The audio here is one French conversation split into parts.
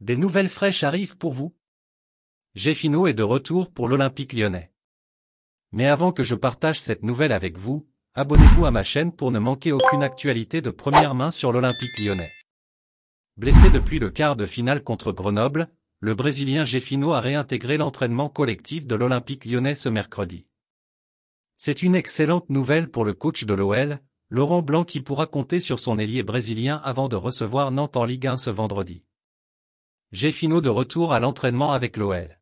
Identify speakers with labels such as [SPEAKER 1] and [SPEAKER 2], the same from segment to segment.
[SPEAKER 1] Des nouvelles fraîches arrivent pour vous Geffino est de retour pour l'Olympique lyonnais. Mais avant que je partage cette nouvelle avec vous, abonnez-vous à ma chaîne pour ne manquer aucune actualité de première main sur l'Olympique lyonnais. Blessé depuis le quart de finale contre Grenoble, le Brésilien Geffino a réintégré l'entraînement collectif de l'Olympique lyonnais ce mercredi. C'est une excellente nouvelle pour le coach de l'OL, Laurent Blanc qui pourra compter sur son ailier brésilien avant de recevoir Nantes en Ligue 1 ce vendredi. Jeffino de retour à l'entraînement avec l'OL.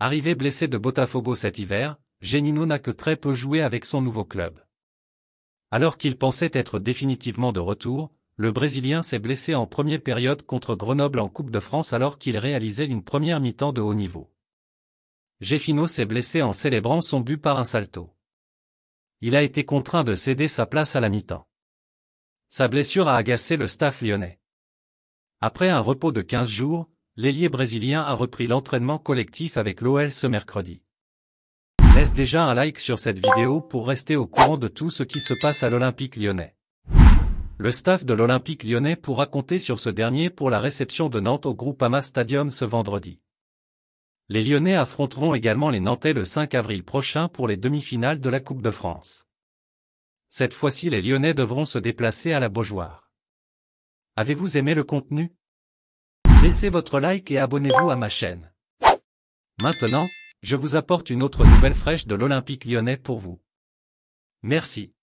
[SPEAKER 1] Arrivé blessé de Botafogo cet hiver, Genino n'a que très peu joué avec son nouveau club. Alors qu'il pensait être définitivement de retour, le Brésilien s'est blessé en première période contre Grenoble en Coupe de France alors qu'il réalisait une première mi-temps de haut niveau. Jeffino s'est blessé en célébrant son but par un salto. Il a été contraint de céder sa place à la mi-temps. Sa blessure a agacé le staff lyonnais. Après un repos de 15 jours, l'ailier brésilien a repris l'entraînement collectif avec l'OL ce mercredi. Laisse déjà un like sur cette vidéo pour rester au courant de tout ce qui se passe à l'Olympique lyonnais. Le staff de l'Olympique lyonnais pourra compter sur ce dernier pour la réception de Nantes au Groupama Stadium ce vendredi. Les Lyonnais affronteront également les Nantais le 5 avril prochain pour les demi-finales de la Coupe de France. Cette fois-ci les Lyonnais devront se déplacer à la Beaujoire. Avez-vous aimé le contenu Laissez votre like et abonnez-vous à ma chaîne. Maintenant, je vous apporte une autre nouvelle fraîche de l'Olympique lyonnais pour vous. Merci.